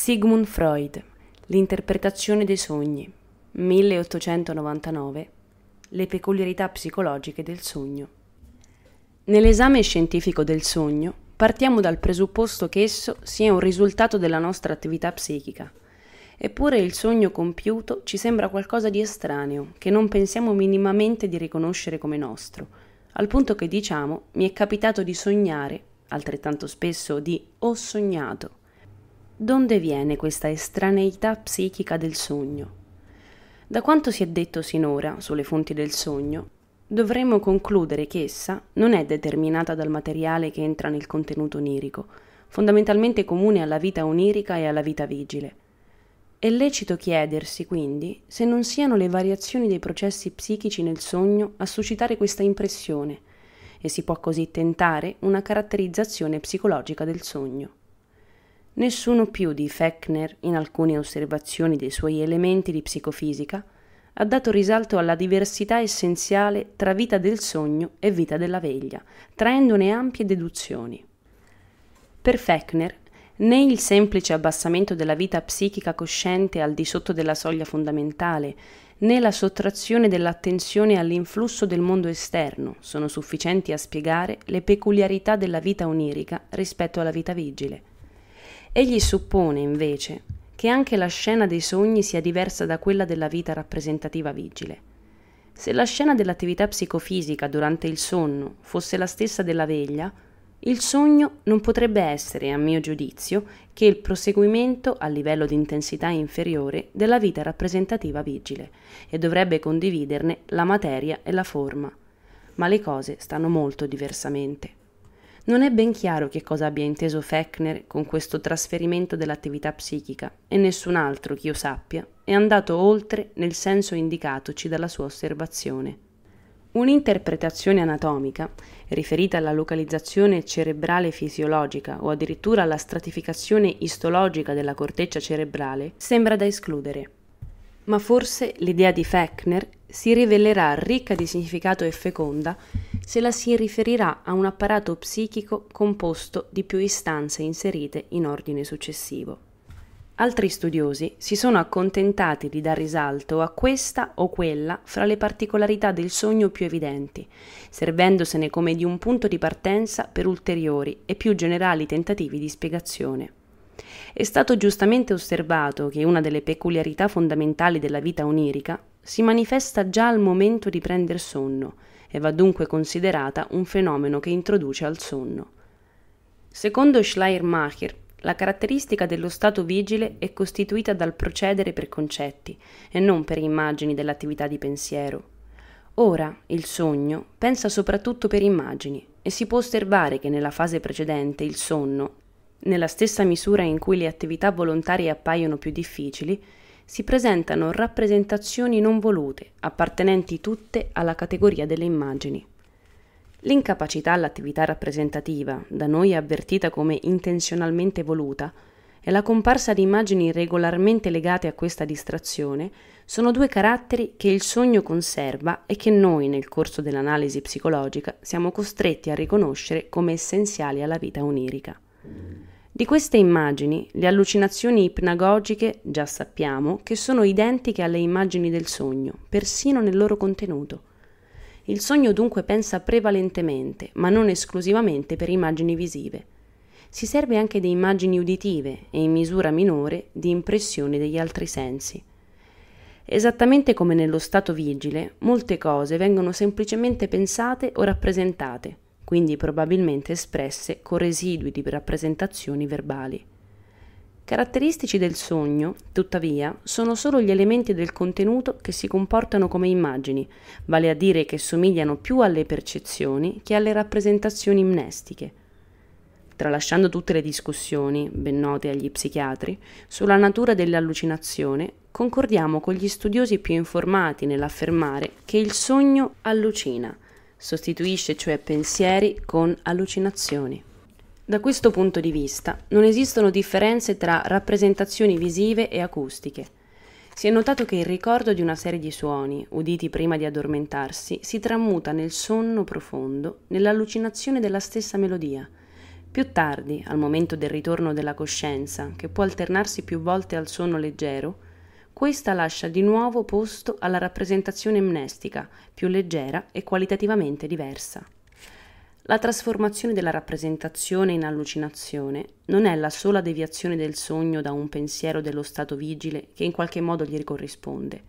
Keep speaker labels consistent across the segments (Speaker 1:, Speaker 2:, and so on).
Speaker 1: Sigmund Freud, L'interpretazione dei sogni, 1899, Le peculiarità psicologiche del sogno. Nell'esame scientifico del sogno partiamo dal presupposto che esso sia un risultato della nostra attività psichica. Eppure il sogno compiuto ci sembra qualcosa di estraneo, che non pensiamo minimamente di riconoscere come nostro, al punto che diciamo mi è capitato di sognare, altrettanto spesso di ho sognato Donde viene questa estraneità psichica del sogno? Da quanto si è detto sinora sulle fonti del sogno, dovremmo concludere che essa non è determinata dal materiale che entra nel contenuto onirico, fondamentalmente comune alla vita onirica e alla vita vigile. È lecito chiedersi, quindi, se non siano le variazioni dei processi psichici nel sogno a suscitare questa impressione, e si può così tentare una caratterizzazione psicologica del sogno. Nessuno più di Fechner, in alcune osservazioni dei suoi elementi di psicofisica, ha dato risalto alla diversità essenziale tra vita del sogno e vita della veglia, traendone ampie deduzioni. Per Fechner, né il semplice abbassamento della vita psichica cosciente al di sotto della soglia fondamentale, né la sottrazione dell'attenzione all'influsso del mondo esterno sono sufficienti a spiegare le peculiarità della vita onirica rispetto alla vita vigile, Egli suppone, invece, che anche la scena dei sogni sia diversa da quella della vita rappresentativa vigile. Se la scena dell'attività psicofisica durante il sonno fosse la stessa della veglia, il sogno non potrebbe essere, a mio giudizio, che il proseguimento a livello di intensità inferiore della vita rappresentativa vigile e dovrebbe condividerne la materia e la forma. Ma le cose stanno molto diversamente. Non è ben chiaro che cosa abbia inteso Fechner con questo trasferimento dell'attività psichica e nessun altro, che io sappia, è andato oltre nel senso indicatoci dalla sua osservazione. Un'interpretazione anatomica, riferita alla localizzazione cerebrale fisiologica o addirittura alla stratificazione istologica della corteccia cerebrale, sembra da escludere. Ma forse l'idea di Fechner si rivelerà ricca di significato e feconda se la si riferirà a un apparato psichico composto di più istanze inserite in ordine successivo. Altri studiosi si sono accontentati di dar risalto a questa o quella fra le particolarità del sogno più evidenti, servendosene come di un punto di partenza per ulteriori e più generali tentativi di spiegazione. È stato giustamente osservato che una delle peculiarità fondamentali della vita onirica si manifesta già al momento di prender sonno, e va dunque considerata un fenomeno che introduce al sonno. Secondo Schleiermacher, la caratteristica dello stato vigile è costituita dal procedere per concetti e non per immagini dell'attività di pensiero. Ora il sogno pensa soprattutto per immagini e si può osservare che nella fase precedente il sonno, nella stessa misura in cui le attività volontarie appaiono più difficili, si presentano rappresentazioni non volute, appartenenti tutte alla categoria delle immagini. L'incapacità all'attività rappresentativa, da noi avvertita come intenzionalmente voluta, e la comparsa di immagini regolarmente legate a questa distrazione sono due caratteri che il sogno conserva e che noi nel corso dell'analisi psicologica siamo costretti a riconoscere come essenziali alla vita onirica. Di queste immagini, le allucinazioni ipnagogiche già sappiamo che sono identiche alle immagini del sogno, persino nel loro contenuto. Il sogno dunque pensa prevalentemente, ma non esclusivamente per immagini visive. Si serve anche di immagini uditive e in misura minore di impressioni degli altri sensi. Esattamente come nello stato vigile, molte cose vengono semplicemente pensate o rappresentate quindi probabilmente espresse con residui di rappresentazioni verbali. Caratteristici del sogno, tuttavia, sono solo gli elementi del contenuto che si comportano come immagini, vale a dire che somigliano più alle percezioni che alle rappresentazioni mnestiche. Tralasciando tutte le discussioni, ben note agli psichiatri, sulla natura dell'allucinazione, concordiamo con gli studiosi più informati nell'affermare che il sogno allucina – Sostituisce cioè pensieri con allucinazioni. Da questo punto di vista non esistono differenze tra rappresentazioni visive e acustiche. Si è notato che il ricordo di una serie di suoni, uditi prima di addormentarsi, si tramuta nel sonno profondo, nell'allucinazione della stessa melodia. Più tardi, al momento del ritorno della coscienza, che può alternarsi più volte al sonno leggero, questa lascia di nuovo posto alla rappresentazione mnestica, più leggera e qualitativamente diversa. La trasformazione della rappresentazione in allucinazione non è la sola deviazione del sogno da un pensiero dello stato vigile che in qualche modo gli corrisponde.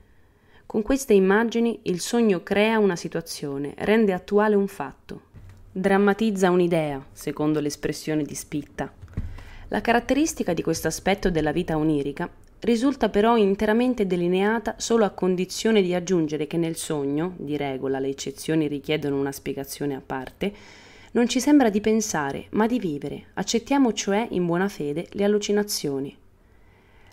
Speaker 1: Con queste immagini il sogno crea una situazione, rende attuale un fatto, drammatizza un'idea, secondo l'espressione di Spitta. La caratteristica di questo aspetto della vita onirica risulta però interamente delineata solo a condizione di aggiungere che nel sogno, di regola le eccezioni richiedono una spiegazione a parte, non ci sembra di pensare, ma di vivere, accettiamo cioè in buona fede le allucinazioni.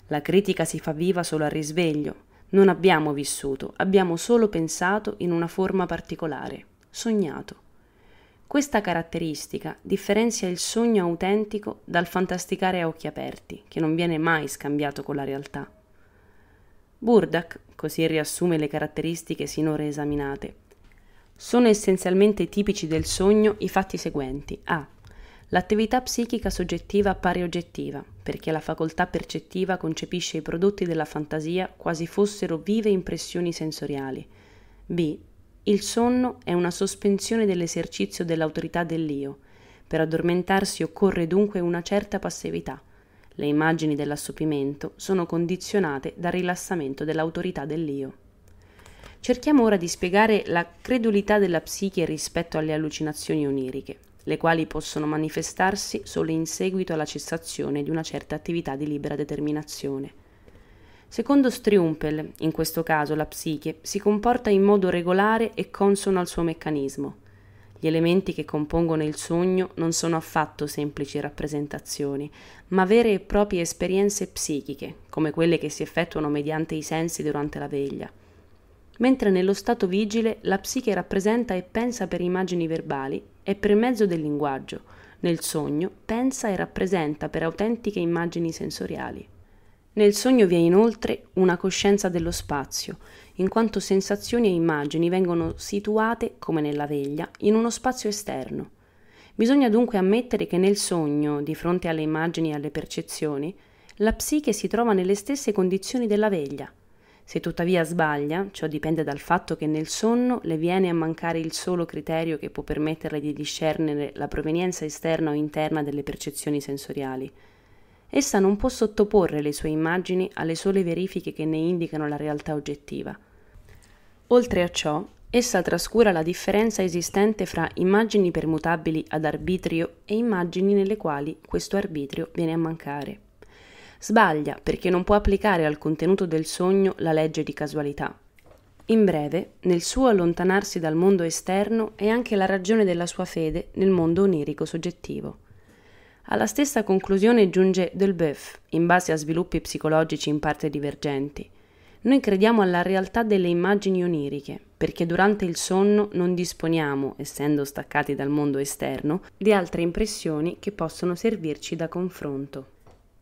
Speaker 1: La critica si fa viva solo al risveglio, non abbiamo vissuto, abbiamo solo pensato in una forma particolare, sognato. Questa caratteristica differenzia il sogno autentico dal fantasticare a occhi aperti, che non viene mai scambiato con la realtà. Burdak, così riassume le caratteristiche sinora esaminate, sono essenzialmente tipici del sogno i fatti seguenti. A. L'attività psichica soggettiva appare oggettiva, perché la facoltà percettiva concepisce i prodotti della fantasia quasi fossero vive impressioni sensoriali. B. Il sonno è una sospensione dell'esercizio dell'autorità dell'io. Per addormentarsi occorre dunque una certa passività. Le immagini dell'assopimento sono condizionate dal rilassamento dell'autorità dell'io. Cerchiamo ora di spiegare la credulità della psiche rispetto alle allucinazioni oniriche, le quali possono manifestarsi solo in seguito alla cessazione di una certa attività di libera determinazione. Secondo Striumpel, in questo caso la psiche si comporta in modo regolare e consono al suo meccanismo. Gli elementi che compongono il sogno non sono affatto semplici rappresentazioni, ma vere e proprie esperienze psichiche, come quelle che si effettuano mediante i sensi durante la veglia. Mentre nello stato vigile la psiche rappresenta e pensa per immagini verbali e per mezzo del linguaggio, nel sogno pensa e rappresenta per autentiche immagini sensoriali. Nel sogno vi è inoltre una coscienza dello spazio, in quanto sensazioni e immagini vengono situate, come nella veglia, in uno spazio esterno. Bisogna dunque ammettere che nel sogno, di fronte alle immagini e alle percezioni, la psiche si trova nelle stesse condizioni della veglia. Se tuttavia sbaglia, ciò dipende dal fatto che nel sonno le viene a mancare il solo criterio che può permetterle di discernere la provenienza esterna o interna delle percezioni sensoriali essa non può sottoporre le sue immagini alle sole verifiche che ne indicano la realtà oggettiva. Oltre a ciò, essa trascura la differenza esistente fra immagini permutabili ad arbitrio e immagini nelle quali questo arbitrio viene a mancare. Sbaglia perché non può applicare al contenuto del sogno la legge di casualità. In breve, nel suo allontanarsi dal mondo esterno è anche la ragione della sua fede nel mondo onirico soggettivo. Alla stessa conclusione giunge Delbeuf, in base a sviluppi psicologici in parte divergenti. Noi crediamo alla realtà delle immagini oniriche, perché durante il sonno non disponiamo, essendo staccati dal mondo esterno, di altre impressioni che possono servirci da confronto.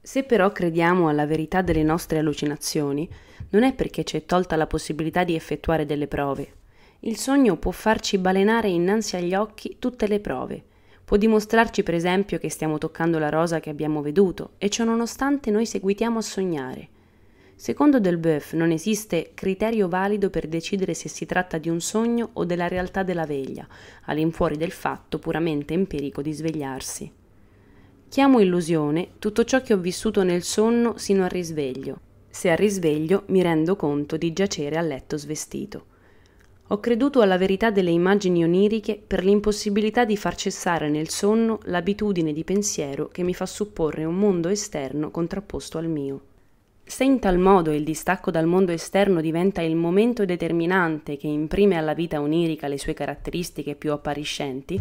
Speaker 1: Se però crediamo alla verità delle nostre allucinazioni, non è perché ci è tolta la possibilità di effettuare delle prove. Il sogno può farci balenare innanzi agli occhi tutte le prove, Può dimostrarci per esempio che stiamo toccando la rosa che abbiamo veduto e ciò nonostante noi seguitiamo a sognare. Secondo Delbeuf non esiste criterio valido per decidere se si tratta di un sogno o della realtà della veglia, all'infuori del fatto puramente empirico di svegliarsi. Chiamo illusione tutto ciò che ho vissuto nel sonno sino al risveglio, se al risveglio mi rendo conto di giacere a letto svestito. Ho creduto alla verità delle immagini oniriche per l'impossibilità di far cessare nel sonno l'abitudine di pensiero che mi fa supporre un mondo esterno contrapposto al mio. Se in tal modo il distacco dal mondo esterno diventa il momento determinante che imprime alla vita onirica le sue caratteristiche più appariscenti,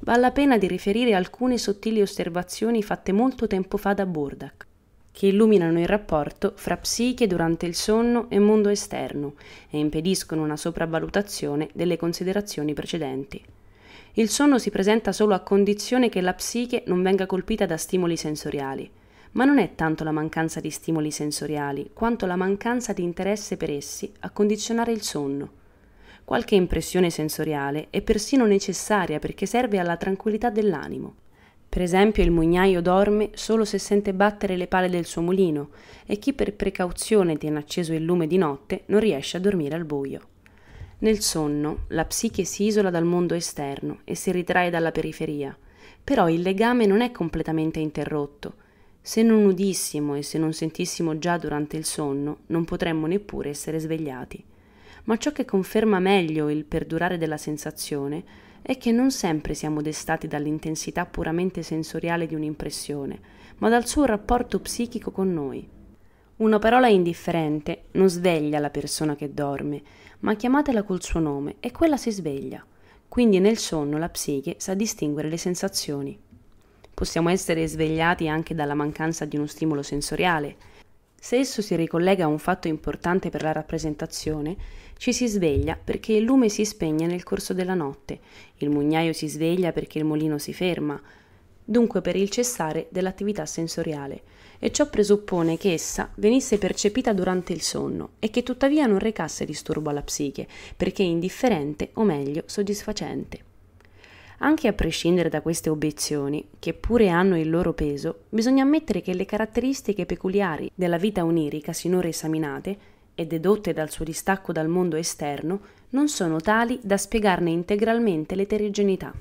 Speaker 1: vale la pena di riferire alcune sottili osservazioni fatte molto tempo fa da Burdak che illuminano il rapporto fra psiche durante il sonno e mondo esterno e impediscono una sopravvalutazione delle considerazioni precedenti. Il sonno si presenta solo a condizione che la psiche non venga colpita da stimoli sensoriali, ma non è tanto la mancanza di stimoli sensoriali quanto la mancanza di interesse per essi a condizionare il sonno. Qualche impressione sensoriale è persino necessaria perché serve alla tranquillità dell'animo. Per esempio il mugnaio dorme solo se sente battere le pale del suo mulino e chi per precauzione tiene acceso il lume di notte non riesce a dormire al buio. Nel sonno la psiche si isola dal mondo esterno e si ritrae dalla periferia, però il legame non è completamente interrotto. Se non udissimo e se non sentissimo già durante il sonno, non potremmo neppure essere svegliati. Ma ciò che conferma meglio il perdurare della sensazione è che non sempre siamo destati dall'intensità puramente sensoriale di un'impressione, ma dal suo rapporto psichico con noi. Una parola indifferente non sveglia la persona che dorme, ma chiamatela col suo nome e quella si sveglia. Quindi nel sonno la psiche sa distinguere le sensazioni. Possiamo essere svegliati anche dalla mancanza di uno stimolo sensoriale. Se esso si ricollega a un fatto importante per la rappresentazione, ci si sveglia perché il lume si spegne nel corso della notte, il mugnaio si sveglia perché il molino si ferma, dunque per il cessare dell'attività sensoriale, e ciò presuppone che essa venisse percepita durante il sonno e che tuttavia non recasse disturbo alla psiche, perché indifferente o meglio soddisfacente. Anche a prescindere da queste obiezioni, che pure hanno il loro peso, bisogna ammettere che le caratteristiche peculiari della vita onirica sinora esaminate e dedotte dal suo distacco dal mondo esterno, non sono tali da spiegarne integralmente l'eterogeneità.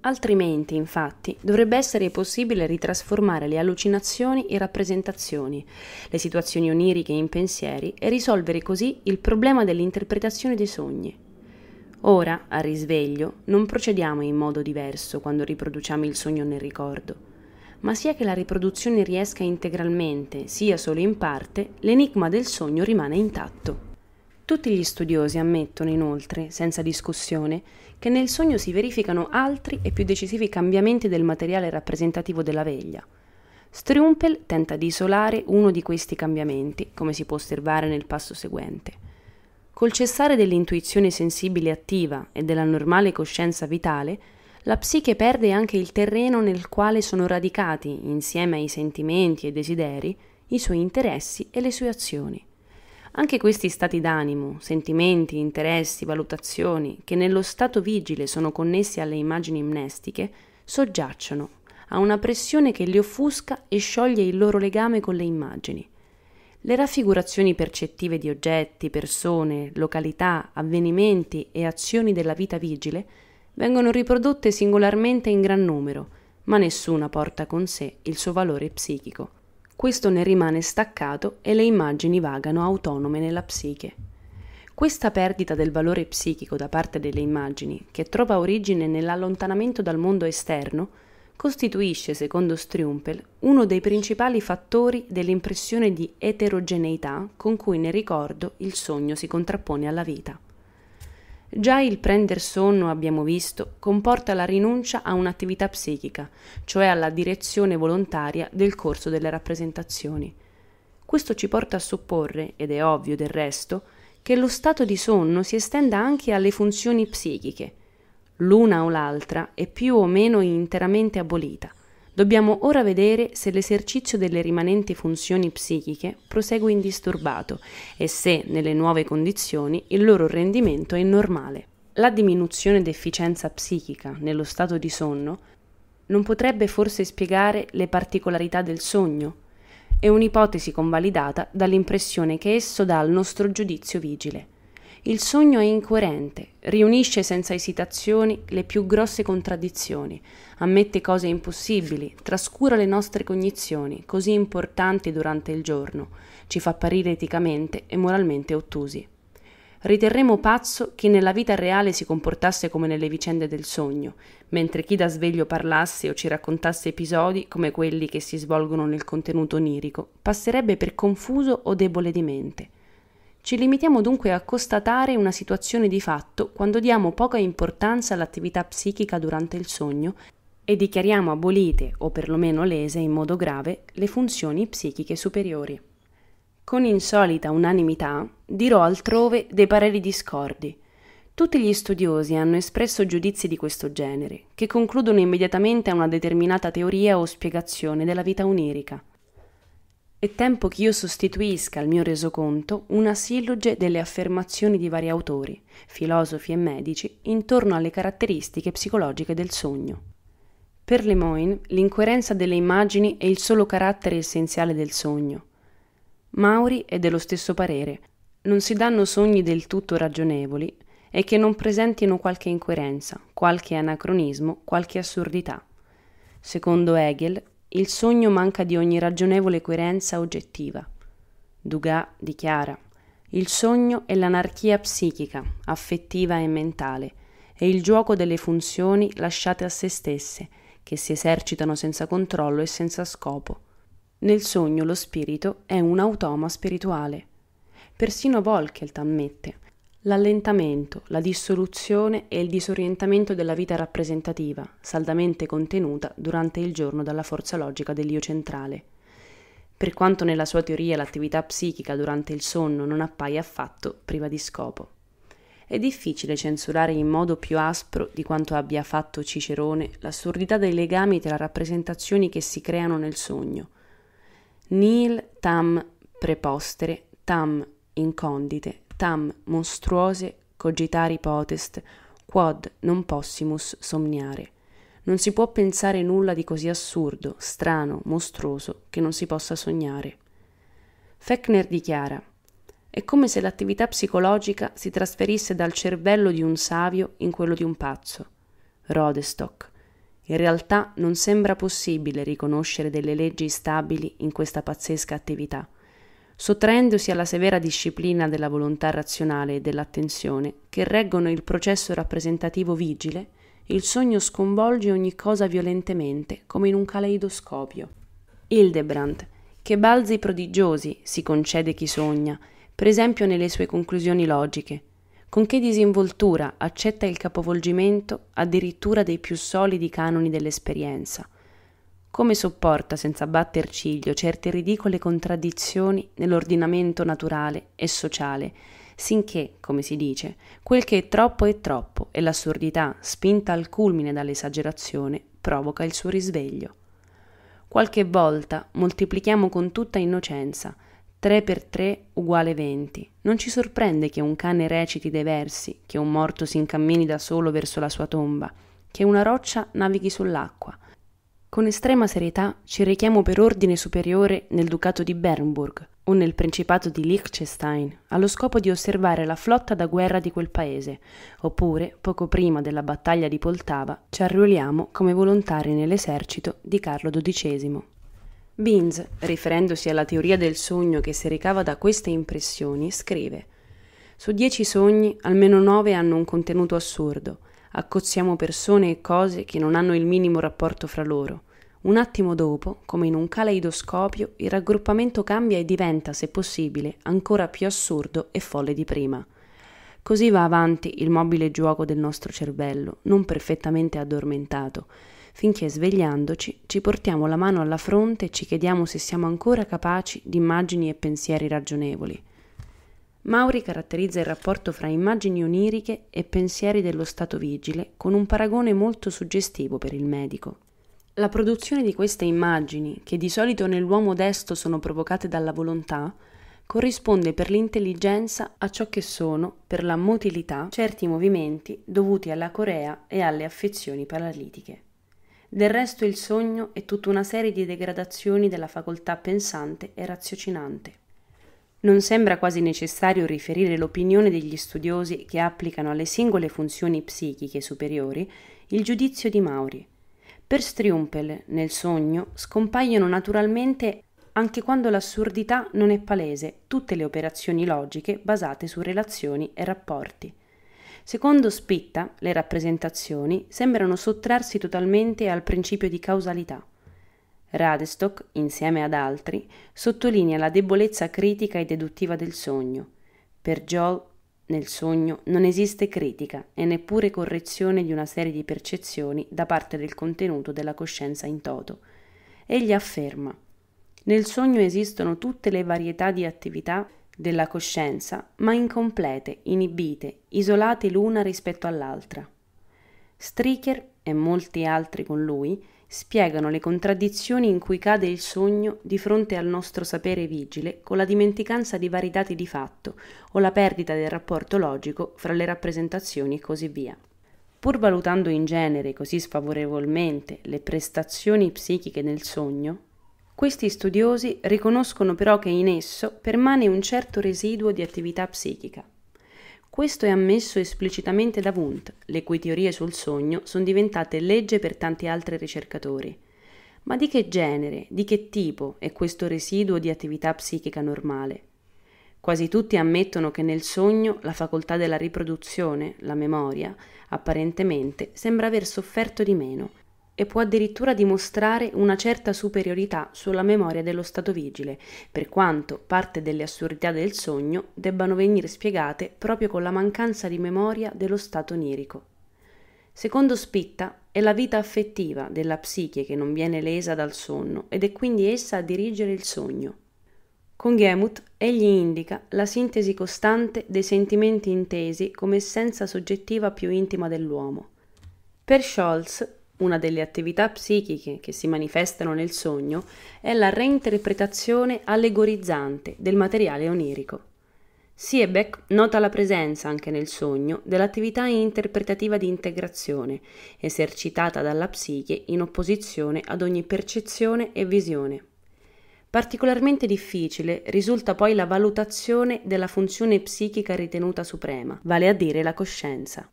Speaker 1: Altrimenti, infatti, dovrebbe essere possibile ritrasformare le allucinazioni in rappresentazioni, le situazioni oniriche in pensieri e risolvere così il problema dell'interpretazione dei sogni. Ora, a risveglio, non procediamo in modo diverso quando riproduciamo il sogno nel ricordo ma sia che la riproduzione riesca integralmente, sia solo in parte, l'enigma del sogno rimane intatto. Tutti gli studiosi ammettono inoltre, senza discussione, che nel sogno si verificano altri e più decisivi cambiamenti del materiale rappresentativo della veglia. Strumpel tenta di isolare uno di questi cambiamenti, come si può osservare nel passo seguente. Col cessare dell'intuizione sensibile attiva e della normale coscienza vitale, la psiche perde anche il terreno nel quale sono radicati, insieme ai sentimenti e desideri, i suoi interessi e le sue azioni. Anche questi stati d'animo, sentimenti, interessi, valutazioni, che nello stato vigile sono connessi alle immagini amnestiche, soggiacciono a una pressione che li offusca e scioglie il loro legame con le immagini. Le raffigurazioni percettive di oggetti, persone, località, avvenimenti e azioni della vita vigile vengono riprodotte singolarmente in gran numero, ma nessuna porta con sé il suo valore psichico. Questo ne rimane staccato e le immagini vagano autonome nella psiche. Questa perdita del valore psichico da parte delle immagini, che trova origine nell'allontanamento dal mondo esterno, costituisce, secondo Strumpel, uno dei principali fattori dell'impressione di eterogeneità con cui nel ricordo il sogno si contrappone alla vita. Già il prender sonno, abbiamo visto, comporta la rinuncia a un'attività psichica, cioè alla direzione volontaria del corso delle rappresentazioni. Questo ci porta a supporre, ed è ovvio del resto, che lo stato di sonno si estenda anche alle funzioni psichiche. L'una o l'altra è più o meno interamente abolita, Dobbiamo ora vedere se l'esercizio delle rimanenti funzioni psichiche prosegue indisturbato e se, nelle nuove condizioni, il loro rendimento è normale. La diminuzione d'efficienza psichica nello stato di sonno non potrebbe forse spiegare le particolarità del sogno? È un'ipotesi convalidata dall'impressione che esso dà al nostro giudizio vigile. Il sogno è incoerente, riunisce senza esitazioni le più grosse contraddizioni, ammette cose impossibili, trascura le nostre cognizioni, così importanti durante il giorno, ci fa apparire eticamente e moralmente ottusi. Riterremo pazzo chi nella vita reale si comportasse come nelle vicende del sogno, mentre chi da sveglio parlasse o ci raccontasse episodi come quelli che si svolgono nel contenuto onirico, passerebbe per confuso o debole di mente. Ci limitiamo dunque a constatare una situazione di fatto quando diamo poca importanza all'attività psichica durante il sogno e dichiariamo abolite o perlomeno lese in modo grave le funzioni psichiche superiori. Con insolita unanimità dirò altrove dei pareri discordi. Tutti gli studiosi hanno espresso giudizi di questo genere, che concludono immediatamente a una determinata teoria o spiegazione della vita onirica. È tempo che io sostituisca al mio resoconto una silloge delle affermazioni di vari autori, filosofi e medici, intorno alle caratteristiche psicologiche del sogno. Per Lemoyne, l'incoerenza delle immagini è il solo carattere essenziale del sogno. Mauri è dello stesso parere. Non si danno sogni del tutto ragionevoli e che non presentino qualche incoerenza, qualche anacronismo, qualche assurdità. Secondo Hegel, il sogno manca di ogni ragionevole coerenza oggettiva. Dugà dichiara il sogno è l'anarchia psichica, affettiva e mentale, è il gioco delle funzioni lasciate a se stesse, che si esercitano senza controllo e senza scopo. Nel sogno lo spirito è un automa spirituale. Persino Volkelt ammette L'allentamento, la dissoluzione e il disorientamento della vita rappresentativa, saldamente contenuta durante il giorno dalla forza logica dell'io centrale. Per quanto nella sua teoria l'attività psichica durante il sonno non appaia affatto priva di scopo. È difficile censurare in modo più aspro di quanto abbia fatto Cicerone l'assurdità dei legami tra rappresentazioni che si creano nel sogno. Nil tam prepostere, tam incondite tam monstruose cogitari potest, quod non possimus somniare. Non si può pensare nulla di così assurdo, strano, mostruoso, che non si possa sognare. Fechner dichiara è come se l'attività psicologica si trasferisse dal cervello di un savio in quello di un pazzo. Rodestock. In realtà non sembra possibile riconoscere delle leggi stabili in questa pazzesca attività sottraendosi alla severa disciplina della volontà razionale e dell'attenzione, che reggono il processo rappresentativo vigile, il sogno sconvolge ogni cosa violentemente, come in un caleidoscopio. Hildebrandt, che balzi prodigiosi si concede chi sogna, per esempio nelle sue conclusioni logiche, con che disinvoltura accetta il capovolgimento addirittura dei più solidi canoni dell'esperienza, come sopporta senza batter ciglio certe ridicole contraddizioni nell'ordinamento naturale e sociale, sinché, come si dice, quel che è troppo è troppo e l'assurdità, spinta al culmine dall'esagerazione, provoca il suo risveglio. Qualche volta moltiplichiamo con tutta innocenza 3 per 3 uguale 20. Non ci sorprende che un cane reciti dei versi, che un morto si incammini da solo verso la sua tomba, che una roccia navighi sull'acqua, con estrema serietà ci richiamo per ordine superiore nel Ducato di Bernburg o nel Principato di Liechtenstein, allo scopo di osservare la flotta da guerra di quel paese, oppure, poco prima della battaglia di Poltava, ci arruoliamo come volontari nell'esercito di Carlo XII. Beans, riferendosi alla teoria del sogno che si ricava da queste impressioni, scrive: Su dieci sogni, almeno nove hanno un contenuto assurdo accozziamo persone e cose che non hanno il minimo rapporto fra loro. Un attimo dopo, come in un caleidoscopio, il raggruppamento cambia e diventa, se possibile, ancora più assurdo e folle di prima. Così va avanti il mobile giuoco del nostro cervello, non perfettamente addormentato, finché svegliandoci ci portiamo la mano alla fronte e ci chiediamo se siamo ancora capaci di immagini e pensieri ragionevoli. Mauri caratterizza il rapporto fra immagini oniriche e pensieri dello stato vigile con un paragone molto suggestivo per il medico. La produzione di queste immagini, che di solito nell'uomo desto sono provocate dalla volontà, corrisponde per l'intelligenza a ciò che sono, per la motilità, certi movimenti dovuti alla corea e alle affezioni paralitiche. Del resto il sogno è tutta una serie di degradazioni della facoltà pensante e raziocinante non sembra quasi necessario riferire l'opinione degli studiosi che applicano alle singole funzioni psichiche superiori il giudizio di Mauri. Per Striumpel, nel sogno, scompaiono naturalmente anche quando l'assurdità non è palese, tutte le operazioni logiche basate su relazioni e rapporti. Secondo Spitta, le rappresentazioni sembrano sottrarsi totalmente al principio di causalità. Radestock, insieme ad altri, sottolinea la debolezza critica e deduttiva del sogno. Per Joel, nel sogno non esiste critica e neppure correzione di una serie di percezioni da parte del contenuto della coscienza in toto. Egli afferma Nel sogno esistono tutte le varietà di attività della coscienza, ma incomplete, inibite, isolate l'una rispetto all'altra. Stricker e molti altri con lui spiegano le contraddizioni in cui cade il sogno di fronte al nostro sapere vigile con la dimenticanza di vari dati di fatto o la perdita del rapporto logico fra le rappresentazioni e così via. Pur valutando in genere così sfavorevolmente le prestazioni psichiche nel sogno, questi studiosi riconoscono però che in esso permane un certo residuo di attività psichica, questo è ammesso esplicitamente da Wundt, le cui teorie sul sogno sono diventate legge per tanti altri ricercatori. Ma di che genere, di che tipo è questo residuo di attività psichica normale? Quasi tutti ammettono che nel sogno la facoltà della riproduzione, la memoria, apparentemente sembra aver sofferto di meno e può addirittura dimostrare una certa superiorità sulla memoria dello stato vigile, per quanto parte delle assurdità del sogno debbano venire spiegate proprio con la mancanza di memoria dello stato onirico. Secondo Spitta, è la vita affettiva della psiche che non viene lesa dal sonno ed è quindi essa a dirigere il sogno. Con Gemut egli indica la sintesi costante dei sentimenti intesi come essenza soggettiva più intima dell'uomo. Per Scholz una delle attività psichiche che si manifestano nel sogno è la reinterpretazione allegorizzante del materiale onirico. Siebeck nota la presenza anche nel sogno dell'attività interpretativa di integrazione, esercitata dalla psiche in opposizione ad ogni percezione e visione. Particolarmente difficile risulta poi la valutazione della funzione psichica ritenuta suprema, vale a dire la coscienza.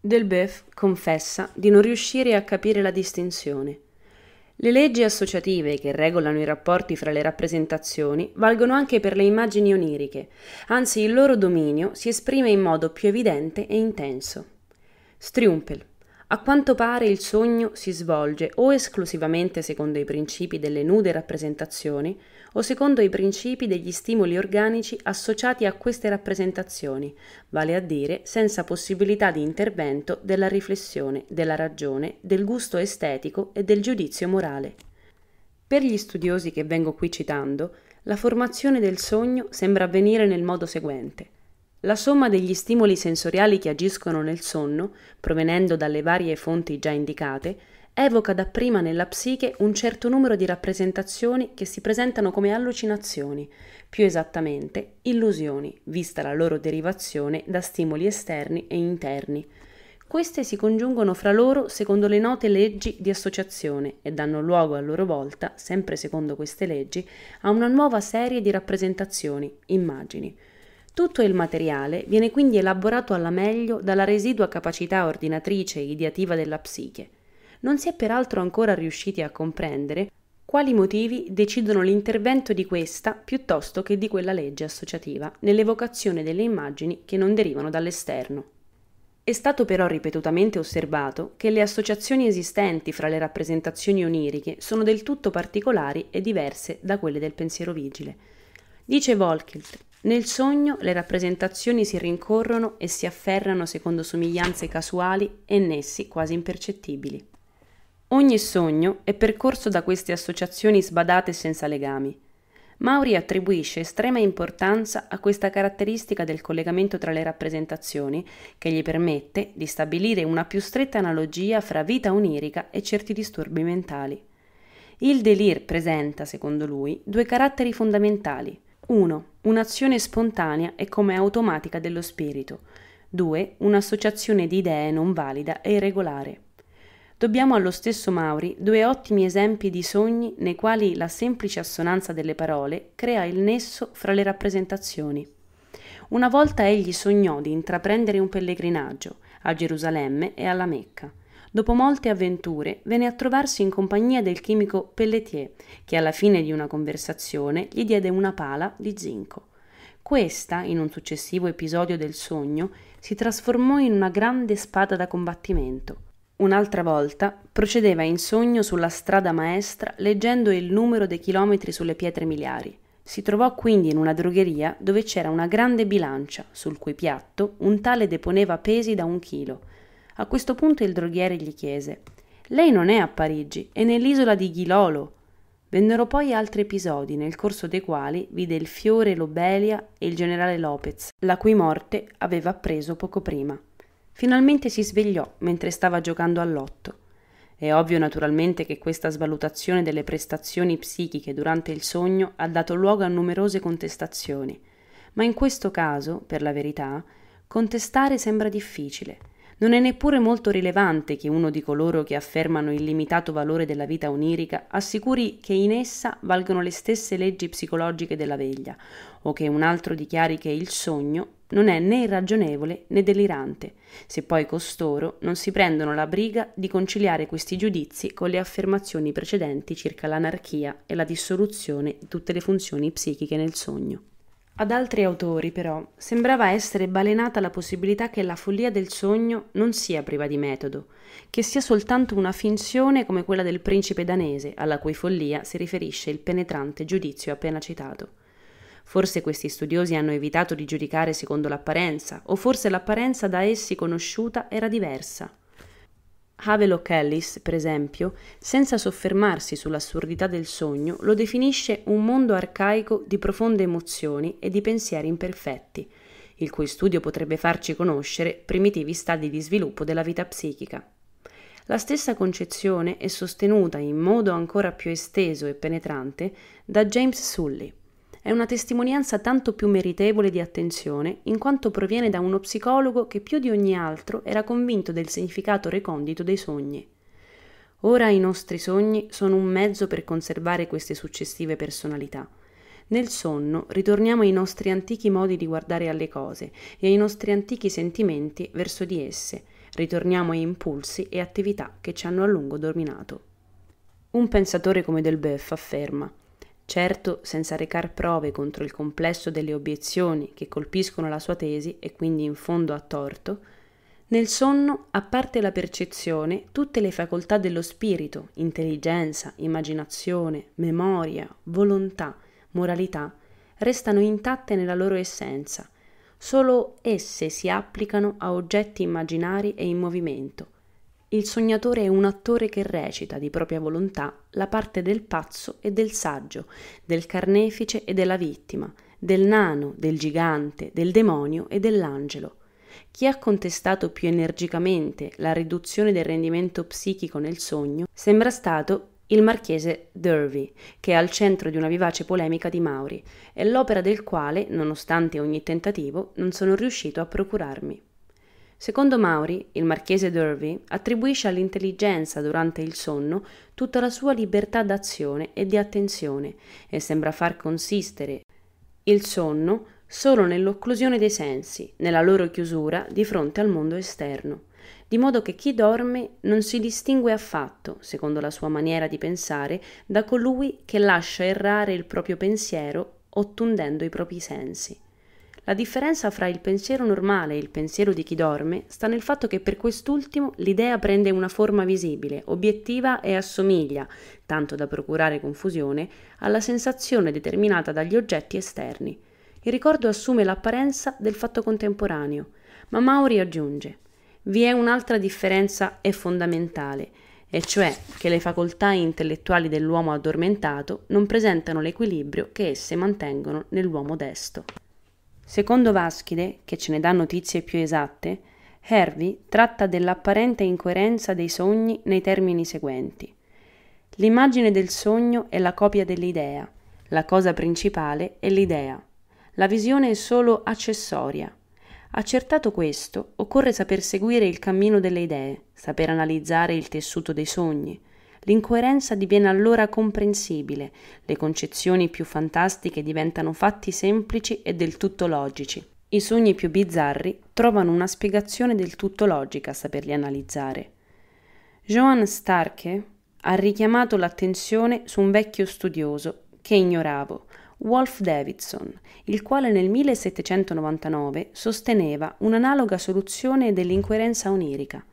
Speaker 1: Delbeuf confessa di non riuscire a capire la distinzione. Le leggi associative che regolano i rapporti fra le rappresentazioni valgono anche per le immagini oniriche, anzi il loro dominio si esprime in modo più evidente e intenso. Striumpel. A quanto pare il sogno si svolge o esclusivamente secondo i principi delle nude rappresentazioni, o secondo i principi degli stimoli organici associati a queste rappresentazioni, vale a dire senza possibilità di intervento della riflessione, della ragione, del gusto estetico e del giudizio morale. Per gli studiosi che vengo qui citando, la formazione del sogno sembra avvenire nel modo seguente. La somma degli stimoli sensoriali che agiscono nel sonno, provenendo dalle varie fonti già indicate, evoca dapprima nella psiche un certo numero di rappresentazioni che si presentano come allucinazioni, più esattamente illusioni, vista la loro derivazione da stimoli esterni e interni. Queste si congiungono fra loro secondo le note leggi di associazione e danno luogo a loro volta, sempre secondo queste leggi, a una nuova serie di rappresentazioni, immagini. Tutto il materiale viene quindi elaborato alla meglio dalla residua capacità ordinatrice e ideativa della psiche non si è peraltro ancora riusciti a comprendere quali motivi decidono l'intervento di questa piuttosto che di quella legge associativa nell'evocazione delle immagini che non derivano dall'esterno. È stato però ripetutamente osservato che le associazioni esistenti fra le rappresentazioni oniriche sono del tutto particolari e diverse da quelle del pensiero vigile. Dice Volkilt, nel sogno le rappresentazioni si rincorrono e si afferrano secondo somiglianze casuali e nessi quasi impercettibili. Ogni sogno è percorso da queste associazioni sbadate senza legami. Mauri attribuisce estrema importanza a questa caratteristica del collegamento tra le rappresentazioni che gli permette di stabilire una più stretta analogia fra vita onirica e certi disturbi mentali. Il delir presenta, secondo lui, due caratteri fondamentali. 1. Un'azione spontanea e come automatica dello spirito. 2. Un'associazione di idee non valida e irregolare dobbiamo allo stesso Mauri due ottimi esempi di sogni nei quali la semplice assonanza delle parole crea il nesso fra le rappresentazioni. Una volta egli sognò di intraprendere un pellegrinaggio a Gerusalemme e alla Mecca. Dopo molte avventure venne a trovarsi in compagnia del chimico Pelletier, che alla fine di una conversazione gli diede una pala di zinco. Questa, in un successivo episodio del sogno, si trasformò in una grande spada da combattimento. Un'altra volta procedeva in sogno sulla strada maestra leggendo il numero dei chilometri sulle pietre miliari. Si trovò quindi in una drogheria dove c'era una grande bilancia, sul cui piatto un tale deponeva pesi da un chilo. A questo punto il droghiere gli chiese Lei non è a Parigi, è nell'isola di Ghilolo. Vennero poi altri episodi, nel corso dei quali vide il fiore Lobelia e il generale Lopez, la cui morte aveva appreso poco prima. Finalmente si svegliò mentre stava giocando all'otto. È ovvio naturalmente che questa svalutazione delle prestazioni psichiche durante il sogno ha dato luogo a numerose contestazioni, ma in questo caso, per la verità, contestare sembra difficile. Non è neppure molto rilevante che uno di coloro che affermano il limitato valore della vita onirica assicuri che in essa valgono le stesse leggi psicologiche della veglia, o che un altro dichiari che il sogno non è né irragionevole né delirante, se poi costoro non si prendono la briga di conciliare questi giudizi con le affermazioni precedenti circa l'anarchia e la dissoluzione di tutte le funzioni psichiche nel sogno. Ad altri autori, però, sembrava essere balenata la possibilità che la follia del sogno non sia priva di metodo, che sia soltanto una finzione come quella del principe danese, alla cui follia si riferisce il penetrante giudizio appena citato. Forse questi studiosi hanno evitato di giudicare secondo l'apparenza, o forse l'apparenza da essi conosciuta era diversa. Havelock Ellis, per esempio, senza soffermarsi sull'assurdità del sogno, lo definisce un mondo arcaico di profonde emozioni e di pensieri imperfetti, il cui studio potrebbe farci conoscere primitivi stadi di sviluppo della vita psichica. La stessa concezione è sostenuta in modo ancora più esteso e penetrante da James Sully, è una testimonianza tanto più meritevole di attenzione in quanto proviene da uno psicologo che più di ogni altro era convinto del significato recondito dei sogni. Ora i nostri sogni sono un mezzo per conservare queste successive personalità. Nel sonno ritorniamo ai nostri antichi modi di guardare alle cose e ai nostri antichi sentimenti verso di esse, ritorniamo ai impulsi e attività che ci hanno a lungo dominato. Un pensatore come Delbeuf afferma certo senza recar prove contro il complesso delle obiezioni che colpiscono la sua tesi e quindi in fondo a torto, nel sonno, a parte la percezione, tutte le facoltà dello spirito, intelligenza, immaginazione, memoria, volontà, moralità, restano intatte nella loro essenza, solo esse si applicano a oggetti immaginari e in movimento, il sognatore è un attore che recita di propria volontà la parte del pazzo e del saggio, del carnefice e della vittima, del nano, del gigante, del demonio e dell'angelo. Chi ha contestato più energicamente la riduzione del rendimento psichico nel sogno sembra stato il marchese Dervy, che è al centro di una vivace polemica di Mauri, e l'opera del quale, nonostante ogni tentativo, non sono riuscito a procurarmi. Secondo Mauri, il marchese d'Urvey attribuisce all'intelligenza durante il sonno tutta la sua libertà d'azione e di attenzione e sembra far consistere il sonno solo nell'occlusione dei sensi, nella loro chiusura di fronte al mondo esterno, di modo che chi dorme non si distingue affatto, secondo la sua maniera di pensare, da colui che lascia errare il proprio pensiero ottundendo i propri sensi. La differenza fra il pensiero normale e il pensiero di chi dorme sta nel fatto che per quest'ultimo l'idea prende una forma visibile, obiettiva e assomiglia, tanto da procurare confusione, alla sensazione determinata dagli oggetti esterni. Il ricordo assume l'apparenza del fatto contemporaneo, ma Mauri aggiunge vi è un'altra differenza e fondamentale, e cioè che le facoltà intellettuali dell'uomo addormentato non presentano l'equilibrio che esse mantengono nell'uomo desto. Secondo Vaschide, che ce ne dà notizie più esatte, Hervey tratta dell'apparente incoerenza dei sogni nei termini seguenti. L'immagine del sogno è la copia dell'idea, la cosa principale è l'idea, la visione è solo accessoria. Accertato questo, occorre saper seguire il cammino delle idee, saper analizzare il tessuto dei sogni, L'incoerenza diviene allora comprensibile, le concezioni più fantastiche diventano fatti semplici e del tutto logici. I sogni più bizzarri trovano una spiegazione del tutto logica a saperli analizzare. Johann Starke ha richiamato l'attenzione su un vecchio studioso che ignoravo, Wolf Davidson, il quale nel 1799 sosteneva un'analoga soluzione dell'incoerenza onirica.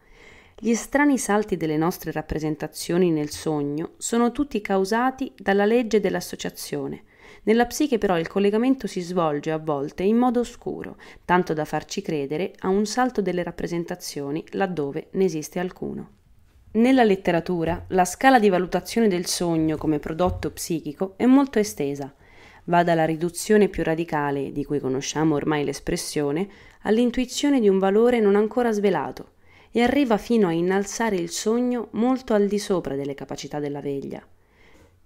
Speaker 1: Gli strani salti delle nostre rappresentazioni nel sogno sono tutti causati dalla legge dell'associazione. Nella psiche però il collegamento si svolge a volte in modo oscuro, tanto da farci credere a un salto delle rappresentazioni laddove ne esiste alcuno. Nella letteratura la scala di valutazione del sogno come prodotto psichico è molto estesa. Va dalla riduzione più radicale, di cui conosciamo ormai l'espressione, all'intuizione di un valore non ancora svelato, e arriva fino a innalzare il sogno molto al di sopra delle capacità della veglia.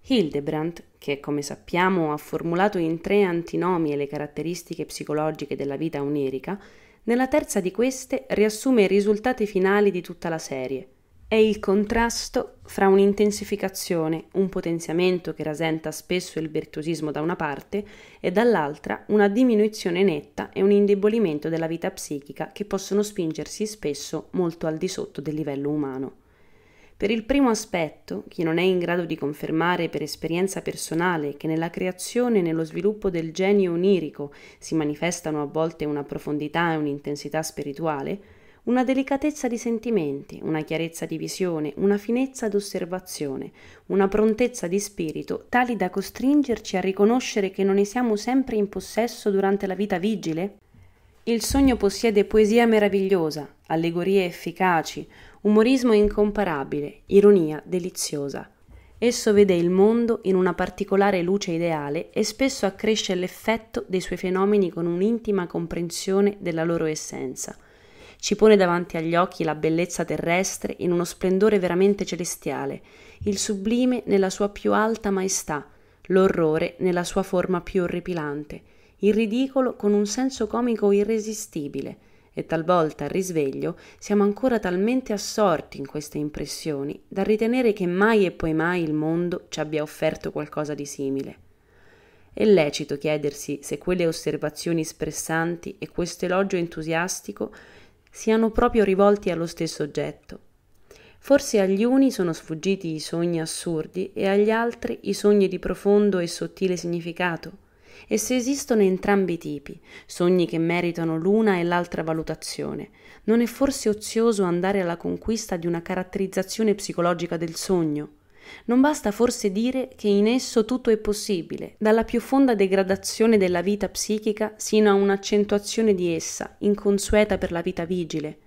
Speaker 1: Hildebrandt, che come sappiamo ha formulato in tre antinomie le caratteristiche psicologiche della vita onirica, nella terza di queste riassume i risultati finali di tutta la serie – è il contrasto fra un'intensificazione, un potenziamento che rasenta spesso il virtuosismo da una parte e dall'altra una diminuzione netta e un indebolimento della vita psichica che possono spingersi spesso molto al di sotto del livello umano. Per il primo aspetto, chi non è in grado di confermare per esperienza personale che nella creazione e nello sviluppo del genio onirico si manifestano a volte una profondità e un'intensità spirituale, una delicatezza di sentimenti, una chiarezza di visione, una finezza d'osservazione, una prontezza di spirito tali da costringerci a riconoscere che non ne siamo sempre in possesso durante la vita vigile? Il sogno possiede poesia meravigliosa, allegorie efficaci, umorismo incomparabile, ironia deliziosa. Esso vede il mondo in una particolare luce ideale e spesso accresce l'effetto dei suoi fenomeni con un'intima comprensione della loro essenza – ci pone davanti agli occhi la bellezza terrestre in uno splendore veramente celestiale, il sublime nella sua più alta maestà, l'orrore nella sua forma più orripilante, il ridicolo con un senso comico irresistibile, e talvolta al risveglio siamo ancora talmente assorti in queste impressioni da ritenere che mai e poi mai il mondo ci abbia offerto qualcosa di simile. È lecito chiedersi se quelle osservazioni spressanti e questo elogio entusiastico siano proprio rivolti allo stesso oggetto. Forse agli uni sono sfuggiti i sogni assurdi e agli altri i sogni di profondo e sottile significato. E se esistono entrambi i tipi, sogni che meritano l'una e l'altra valutazione, non è forse ozioso andare alla conquista di una caratterizzazione psicologica del sogno, non basta forse dire che in esso tutto è possibile, dalla più fonda degradazione della vita psichica sino a un'accentuazione di essa, inconsueta per la vita vigile.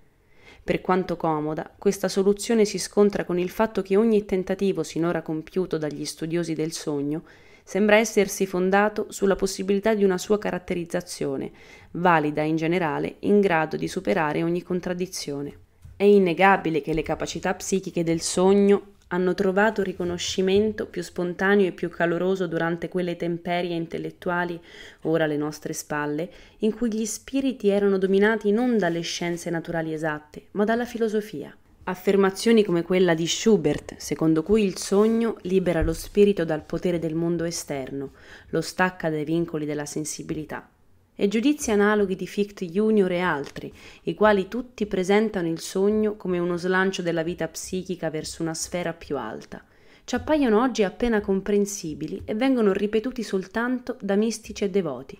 Speaker 1: Per quanto comoda, questa soluzione si scontra con il fatto che ogni tentativo sinora compiuto dagli studiosi del sogno sembra essersi fondato sulla possibilità di una sua caratterizzazione, valida in generale, in grado di superare ogni contraddizione. È innegabile che le capacità psichiche del sogno hanno trovato riconoscimento più spontaneo e più caloroso durante quelle temperie intellettuali, ora alle nostre spalle, in cui gli spiriti erano dominati non dalle scienze naturali esatte, ma dalla filosofia. Affermazioni come quella di Schubert, secondo cui il sogno libera lo spirito dal potere del mondo esterno, lo stacca dai vincoli della sensibilità e giudizi analoghi di Fichte Junior e altri, i quali tutti presentano il sogno come uno slancio della vita psichica verso una sfera più alta, ci appaiono oggi appena comprensibili e vengono ripetuti soltanto da mistici e devoti.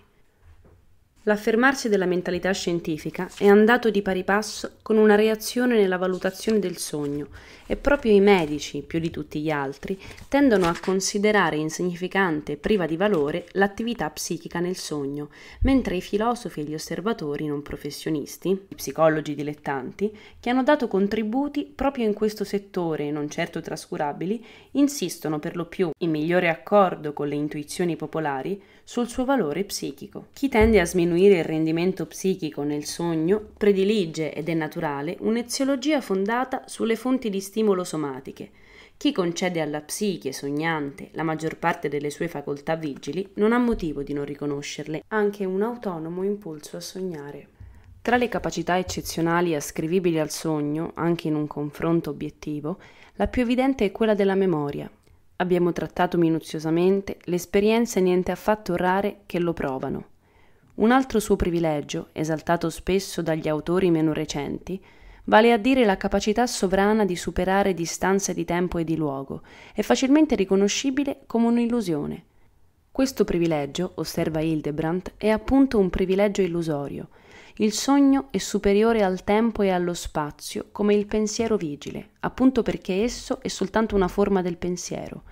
Speaker 1: L'affermarsi della mentalità scientifica è andato di pari passo con una reazione nella valutazione del sogno e proprio i medici, più di tutti gli altri, tendono a considerare insignificante e priva di valore l'attività psichica nel sogno, mentre i filosofi e gli osservatori non professionisti, i psicologi dilettanti, che hanno dato contributi proprio in questo settore, non certo trascurabili, insistono per lo più, in migliore accordo con le intuizioni popolari, sul suo valore psichico. Chi tende a sminuire il rendimento psichico nel sogno predilige, ed è naturale, un'eziologia fondata sulle fonti di stimolo somatiche. Chi concede alla psiche sognante la maggior parte delle sue facoltà vigili non ha motivo di non riconoscerle anche un autonomo impulso a sognare. Tra le capacità eccezionali ascrivibili al sogno, anche in un confronto obiettivo, la più evidente è quella della memoria, Abbiamo trattato minuziosamente le esperienze niente affatto rare che lo provano. Un altro suo privilegio, esaltato spesso dagli autori meno recenti, vale a dire la capacità sovrana di superare distanze di tempo e di luogo, è facilmente riconoscibile come un'illusione. Questo privilegio, osserva Hildebrandt, è appunto un privilegio illusorio, il sogno è superiore al tempo e allo spazio, come il pensiero vigile, appunto perché esso è soltanto una forma del pensiero.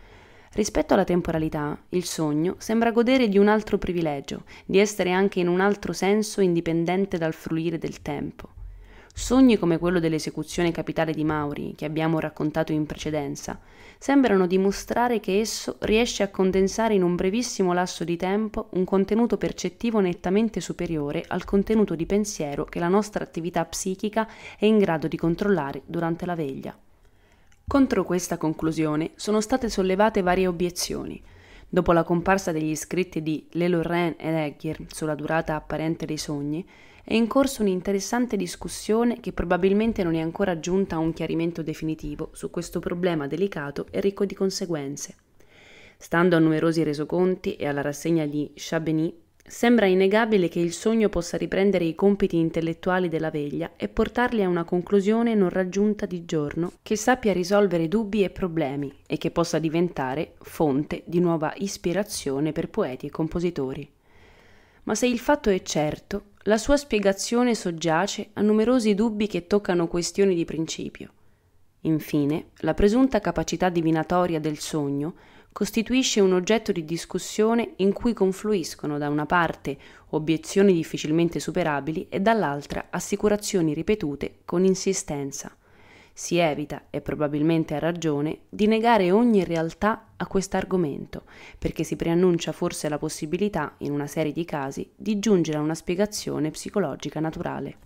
Speaker 1: Rispetto alla temporalità, il sogno sembra godere di un altro privilegio, di essere anche in un altro senso indipendente dal fruire del tempo. Sogni come quello dell'esecuzione capitale di Mauri, che abbiamo raccontato in precedenza, sembrano dimostrare che esso riesce a condensare in un brevissimo lasso di tempo un contenuto percettivo nettamente superiore al contenuto di pensiero che la nostra attività psichica è in grado di controllare durante la veglia. Contro questa conclusione sono state sollevate varie obiezioni, Dopo la comparsa degli scritti di Le Lorrain ed Egger sulla durata apparente dei sogni, è in corso un'interessante discussione che probabilmente non è ancora giunta a un chiarimento definitivo su questo problema delicato e ricco di conseguenze. Stando a numerosi resoconti e alla rassegna di Chabeni Sembra innegabile che il sogno possa riprendere i compiti intellettuali della veglia e portarli a una conclusione non raggiunta di giorno, che sappia risolvere dubbi e problemi e che possa diventare fonte di nuova ispirazione per poeti e compositori. Ma se il fatto è certo, la sua spiegazione soggiace a numerosi dubbi che toccano questioni di principio. Infine, la presunta capacità divinatoria del sogno costituisce un oggetto di discussione in cui confluiscono da una parte obiezioni difficilmente superabili e dall'altra assicurazioni ripetute con insistenza. Si evita, e probabilmente ha ragione, di negare ogni realtà a questo argomento, perché si preannuncia forse la possibilità, in una serie di casi, di giungere a una spiegazione psicologica naturale.